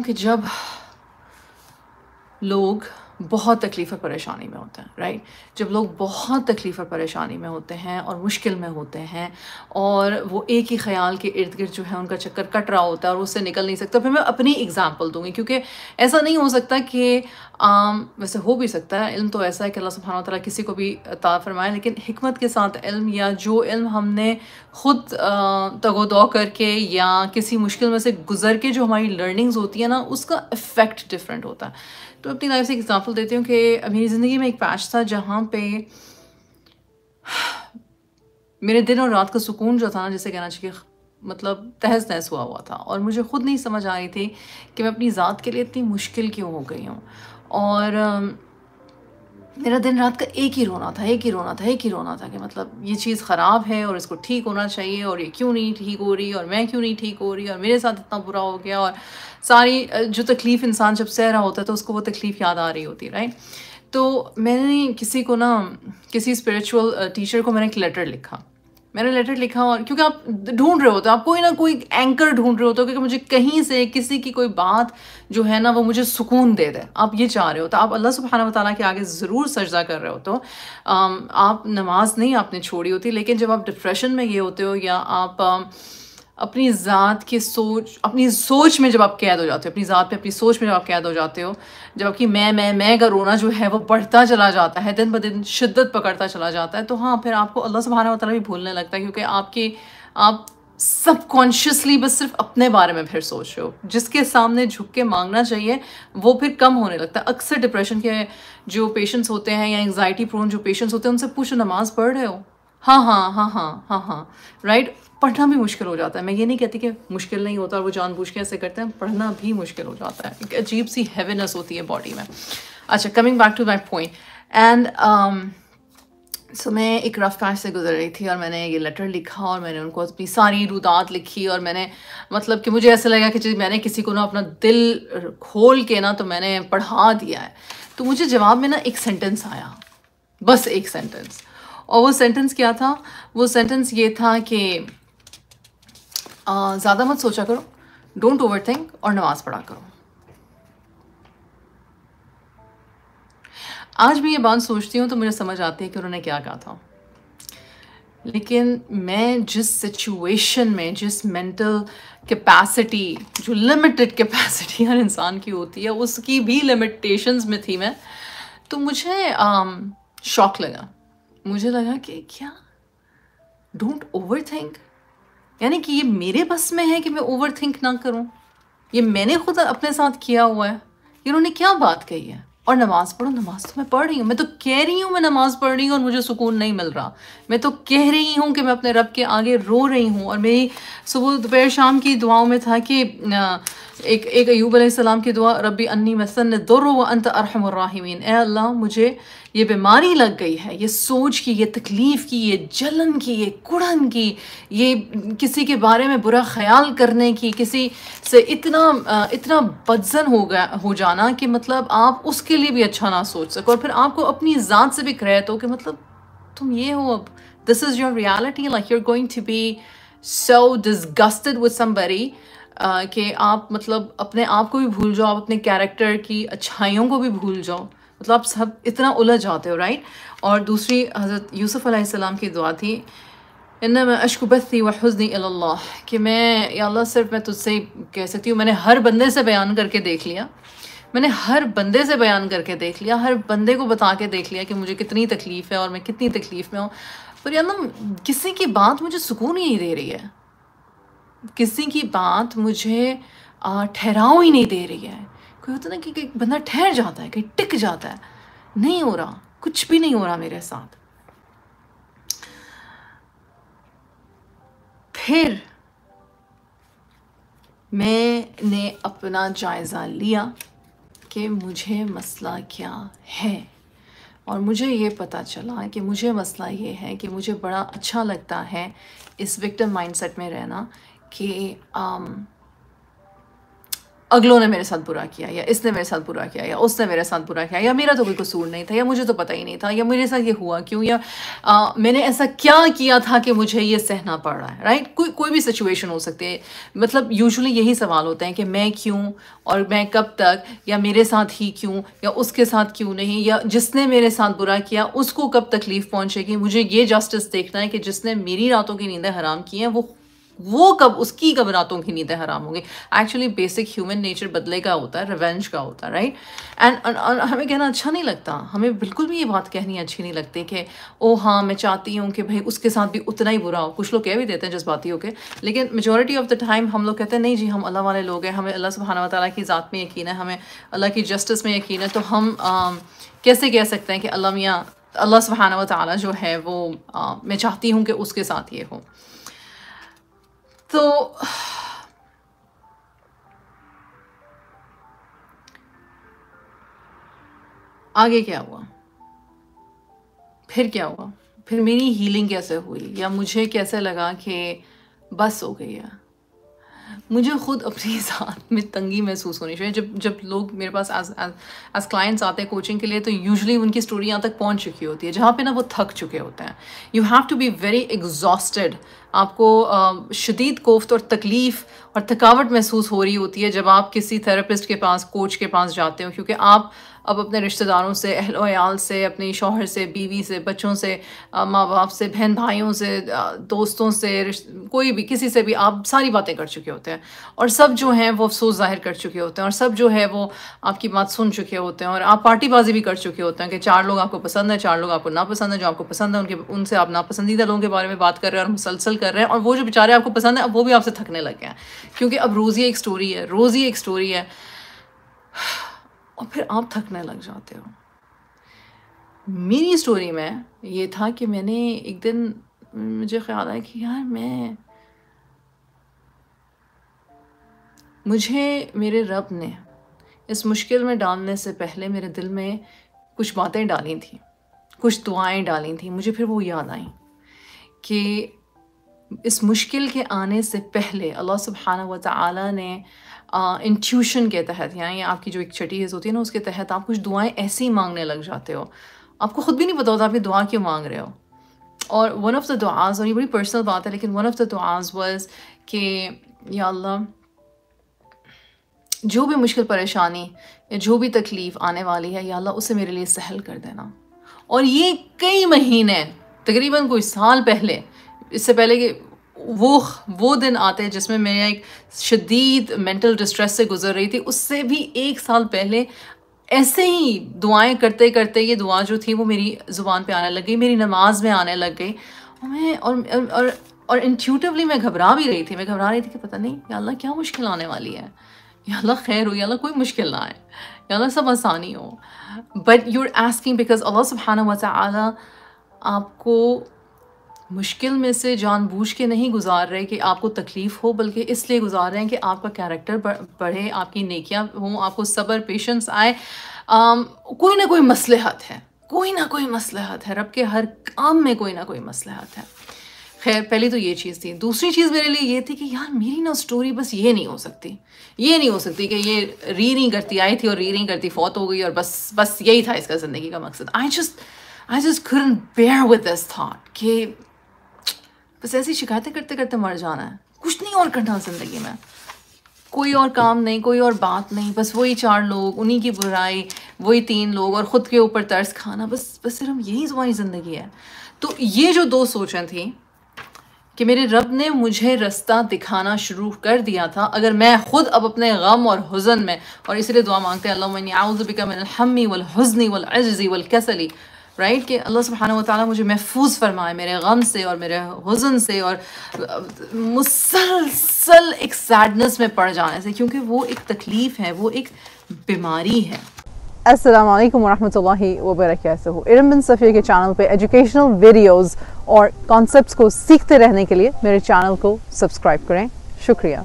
Um que diabo? लोग बहुत तकलीफ़ और परेशानी में होते हैं राइट जब लोग बहुत तकलीफ़ और परेशानी में होते हैं और मुश्किल में होते हैं और वो एक ही ख्याल के इर्द गिर्द जो है उनका चक्कर कट रहा होता है और उससे निकल नहीं सकता फिर मैं अपनी एग्ज़ाम्पल दूंगी क्योंकि ऐसा नहीं हो सकता कि आम वैसे हो भी सकता है इल्म तो ऐसा है कि अल्लाह सुबहाना तला किसी को भी अता फरमाए लेकिन हमत के साथ इल्म या जो इल्म हमने ख़ुद तगोदौ करके या किसी मुश्किल में से गुजर के जो हमारी लर्निंग्स होती है ना उसका इफ़ेक्ट डिफरेंट होता है तो अपनी लाइफ से एग्जांपल देती हूँ कि मेरी ज़िंदगी में एक पैच था जहाँ पे मेरे दिन और रात का सुकून जो था ना जैसे कहना चाहिए मतलब तहस नहस हुआ हुआ था और मुझे ख़ुद नहीं समझ आ रही थी कि मैं अपनी ज़ात के लिए इतनी मुश्किल क्यों हो गई हूँ और मेरा दिन रात का एक ही रोना था एक ही रोना था एक ही रोना था कि मतलब ये चीज़ ख़राब है और इसको ठीक होना चाहिए और ये क्यों नहीं ठीक हो रही और मैं क्यों नहीं ठीक हो रही और मेरे साथ इतना बुरा हो गया और सारी जो तकलीफ़ इंसान जब सह रहा होता है तो उसको वो तकलीफ़ याद आ रही होती है राइट तो मैंने किसी को ना किसी स्पिरिचुअल टीचर को मैंने एक लेटर लिखा मैंने लेटर लिखा और क्योंकि आप ढूंढ रहे होते हो आप कोई ना कोई एंकर ढूंढ रहे होते हो क्योंकि मुझे कहीं से किसी की कोई बात जो है ना वो मुझे सुकून दे दे आप ये चाह रहे हो तो आप अल्लाह सुबहाना ताली के आगे ज़रूर सजदा कर रहे हो तो आप नमाज नहीं आपने छोड़ी होती लेकिन जब आप डिप्रेशन में ये होते हो या आप अपनी ज़ात के सोच अपनी सोच में जब आप कैद हो जाते हो अपनी ज़ात पे अपनी सोच में जब आप कैद हो जाते हो जब आपकी मैं मैं मैं का रोना जो है वो बढ़ता चला जाता है दिन ब दिन शिद्दत पकड़ता चला जाता है तो हाँ फिर आपको अल्लाह सुबहाना वाली भी भूलने लगता है क्योंकि आपके आप सबकॉन्शियसली बस सिर्फ अपने बारे में फिर सोच रहे हो जिसके सामने झुक के मांगना चाहिए वो फिर कम होने लगता है अक्सर डिप्रेशन के जो पेशेंट्स होते हैं या एंगजाइटी प्रोन जो पेशेंट्स होते हैं उनसे पूछो नमाज़ पढ़ रहे हो हाँ हाँ हाँ हाँ हाँ हाँ राइट पढ़ना भी मुश्किल हो जाता है मैं ये नहीं कहती कि मुश्किल नहीं होता और वो जानबूझ के ऐसे करते हैं पढ़ना भी मुश्किल हो जाता है एक अजीब सी हैवीनेस होती है बॉडी में अच्छा coming back to my point and so मैं एक रफ पैच से गुजर रही थी और मैंने ये लेटर लिखा और मैंने उनको अपनी सारी रुदात लिखी और मैंने मतलब कि मुझे ऐसा लगा कि मैंने किसी को ना अपना दिल खोल के ना तो मैंने पढ़ा दिया है तो मुझे जवाब में ना एक सेंटेंस आया बस एक सेंटेंस और वो सेंटेंस क्या था वो सेंटेंस ये था कि ज़्यादा मत सोचा करो डोंट ओवर थिंक और नमाज़ पढ़ा करो आज भी ये बात सोचती हूँ तो मुझे समझ आती है कि उन्होंने क्या कहा था लेकिन मैं जिस सिचुएशन में जिस मेंटल कैपेसिटी जो लिमिटेड कैपेसिटी हर इंसान की होती है उसकी भी लिमिटेशंस में थी मैं तो मुझे um, शौक लगा मुझे लगा कि क्या डोंट ओवर थिंक यानी कि ये मेरे बस में है कि मैं ओवर थिंक ना करूं ये मैंने खुद अपने साथ किया हुआ है इन्होंने क्या बात कही है और नमाज़ पढ़ो नमाज़ तो मैं पढ़ रही हूँ मैं तो कह रही हूँ मैं नमाज़ पढ़ रही हूँ और मुझे सुकून नहीं मिल रहा मैं तो कह रही हूँ कि मैं अपने रब के आगे रो रही हूँ और मेरी सुबह दोपहर शाम की दुआओं में था कि एक एक अयूब सलाम की दुआ रबी अन्नी मसन दुर व अंत अरहमराहिमीन ए अल्लाह मुझे ये बीमारी लग गई है ये सोच की ये तकलीफ़ की ये जलन की ये कुड़न की ये किसी के बारे में बुरा ख्याल करने की किसी से इतना इतना बदजन हो गया हो जाना कि मतलब आप उसके लिए भी अच्छा ना सोच सको और फिर आपको अपनी ज़ात से भी क्रैत हो कि मतलब तुम ये हो अब this is your reality like you are going to be so disgusted with somebody कि आप मतलब अपने आप को भी भूल जाओ आप अपने कैरेक्टर की अच्छाइयों को भी भूल जाओ मतलब आप सब इतना उलझ जाते हो राइट और दूसरी हज़रत यूसुफ़ अलैहिस्सलाम की दुआ थी इन मैं थी वहजनी अल्लाह कि मैं अल्लाह सिर्फ मैं तुझसे कह सकती हूँ मैंने हर बंदे से बयान करके देख लिया मैंने हर बंदे से बयान करके देख लिया हर बंदे को बता के देख लिया कि मुझे कितनी तकलीफ़ है और मैं कितनी तकलीफ़ में हूँ पर यह किसी की बात मुझे सुकून ही नहीं दे रही है किसी की बात मुझे ठहराव ही नहीं दे रही है कोई होता ना कि, कि बंदा ठहर जाता है कहीं टिक जाता है नहीं हो रहा कुछ भी नहीं हो रहा मेरे साथ फिर मैंने अपना जायज़ा लिया कि मुझे मसला क्या है और मुझे ये पता चला कि मुझे मसला ये है कि मुझे बड़ा अच्छा लगता है इस विक्टिम माइंडसेट में रहना कि um, अगलों ने मेरे साथ बुरा किया या इसने मेरे साथ बुरा किया या उसने मेरे साथ बुरा किया या मेरा तो कोई कसूर नहीं था या मुझे तो पता ही नहीं था या मेरे साथ ये हुआ क्यों या आ, uh, मैंने ऐसा क्या किया था कि मुझे ये सहना पड़ रहा है राइट कोई कोई भी सिचुएशन हो सकती है मतलब यूजुअली यही सवाल होते हैं कि मैं क्यों और मैं कब तक या मेरे साथ ही क्यों या उसके साथ क्यों नहीं या जिसने मेरे साथ बुरा किया उसको कब तकलीफ़ पहुँचेगी मुझे ये जस्टिस देखना है कि जिसने मेरी रातों की नींदें हराम की हैं वो वो कब उसकी कब रातों की नींदें हराम होंगी एक्चुअली बेसिक ह्यूमन नेचर बदले का होता है रिवेंज का होता है राइट एंड हमें कहना अच्छा नहीं लगता हमें बिल्कुल भी ये बात कहनी अच्छी नहीं लगती कि ओ हाँ मैं चाहती हूँ कि भाई उसके साथ भी उतना ही बुरा हो कुछ लोग कह भी देते हैं जज्बाती होकर लेकिन मेजोरिटी ऑफ द टाइम हम लोग कहते हैं नहीं जी हम अल्लाह वाले लोग हैं हमें अल्लाह सुबहाना तला की ज़ात में यकीन है हमें अल्लाह की जस्टिस में यकीन है तो हम कैसे कह सकते हैं कि अल्लाह मियाँ अल्लाह सुबहाना वाली जो है वो मैं चाहती हूँ कि उसके साथ ये हो तो आगे क्या हुआ फिर क्या हुआ फिर मेरी हीलिंग कैसे हुई या मुझे कैसे लगा कि बस हो गई है मुझे ख़ुद अपनी साथ में तंगी महसूस होनी चाहिए जब जब लोग मेरे पास एज क्लाइंट्स आते हैं कोचिंग के लिए तो यूजली उनकी स्टोरी यहाँ तक पहुँच चुकी होती है जहाँ पे ना वो थक चुके होते हैं you have to be very exhausted आपको शदीद कोफ्त और तकलीफ़ और थकावट महसूस हो रही होती है जब आप किसी थेरेपिस्ट के पास कोच के पास जाते हो क्योंकि आप अब अपने रिश्तेदारों से अहलोयाल से अपने शोहर से बीवी से बच्चों से माँ बाप से बहन भाइयों से दोस्तों से कोई भी किसी से भी आप सारी बातें कर चुके होते हैं और सब जो हैं वो अफसोस ज़ाहिर कर चुके होते हैं और सब जो है वो आपकी बात सुन चुके होते हैं और आप पार्टीबाजी भी कर चुके होते हैं कि चार लोग आपको पसंद है चार लोग आपको नापसंद है जो आपको पसंद है उनके उनसे आप नापसंदीदा लोगों के बारे में बात कर रहे हैं और मुसलसल कर रहे हैं और वो जो बेचारे आपको पसंद है अब वो भी आपसे थकने लग गए हैं क्योंकि अब रोज़ ही एक स्टोरी है रोज़ ही एक स्टोरी है और फिर आप थकने लग जाते हो मेरी स्टोरी में ये था कि मैंने एक दिन मुझे ख्याल आया कि यार मैं मुझे मेरे रब ने इस मुश्किल में डालने से पहले मेरे दिल में कुछ बातें डाली थी कुछ दुआएं डाली थी मुझे फिर वो याद आई कि इस मुश्किल के आने से पहले अल्लाह सुबहाना व ने इंट्यूशन के तहत यानी आपकी जो एक छटी होती है ना उसके तहत आप कुछ दुआएं ऐसे ही मांगने लग जाते हो आपको ख़ुद भी नहीं पता होता आप ये दुआ क्यों मांग रहे हो और वन ऑफ़ द दुआज और ये बड़ी पर्सनल बात है लेकिन वन ऑफ़ द दुआज वज के या अल्लाह जो भी मुश्किल परेशानी या जो भी तकलीफ़ आने वाली है या अल्लाह उसे मेरे लिए सहल कर देना और ये कई महीने तकरीबन कोई साल पहले इससे पहले कि वो वो दिन आते हैं जिसमें मैं एक शदीद मेंटल डिस्ट्रेस से गुजर रही थी उससे भी एक साल पहले ऐसे ही दुआएं करते करते ये दुआ जो थी वो मेरी ज़ुबान पे आने लग गई मेरी नमाज में आने लग गई और मैं और और और इंट्यूटिवली मैं घबरा भी रही थी मैं घबरा रही थी कि पता नहीं या अल्लाह क्या मुश्किल आने वाली है या अल्लाह खैर हो या अल्लाह कोई मुश्किल ना आए या अल्लाह सब आसानी हो but you are asking because अल्लाह सुबहाना वाली आपको मुश्किल में से जानबूझ के नहीं गुजार रहे कि आपको तकलीफ़ हो बल्कि इसलिए गुजार रहे हैं कि आपका कैरेक्टर बढ़े आपकी नेकियां हों आपको सब्र पेशेंस आए आम, कोई ना कोई मसलहत है कोई ना कोई मसलहत है रब के हर काम में कोई ना कोई मसलहत है खैर पहली तो ये चीज़ थी दूसरी चीज़ मेरे लिए ये थी कि यार मेरी ना स्टोरी बस ये नहीं हो सकती ये नहीं हो सकती कि ये री नहीं करती आई थी और री नहीं करती फौत हो गई और बस बस यही था इसका ज़िंदगी का मकसद आई जस्ट आई जस्ट खुर बेयर विद दिस थाट कि बस ऐसी शिकायतें करते करते मर जाना है कुछ नहीं और करना ज़िंदगी में कोई और काम नहीं कोई और बात नहीं बस वही चार लोग उन्हीं की बुराई वही तीन लोग और ख़ुद के ऊपर तर्स खाना बस बस सिर्फ यही हमारी ज़िंदगी है तो ये जो दो सोचें थी कि मेरे रब ने मुझे रास्ता दिखाना शुरू कर दिया था अगर मैं खुद अब अपने गम और हुजन में और इसलिए दुआ मांगते हैं अल्लाह बिका मैंने हमी वल हुजनी वल अजी वल कैसली राइट कि अल्लाह सुबहाना वाली मुझे महफूज फरमाए मेरे गम से और मेरे हुजन से और मुसलसल एक सैडनेस में पड़ जाने से क्योंकि वो एक तकलीफ़ है वो एक बीमारी है असलम वरहमल वबरक इरम बिन सफ़ीर के चैनल पे एजुकेशनल वीडियोस और कॉन्सेप्ट्स को सीखते रहने के लिए मेरे चैनल को सब्सक्राइब करें शुक्रिया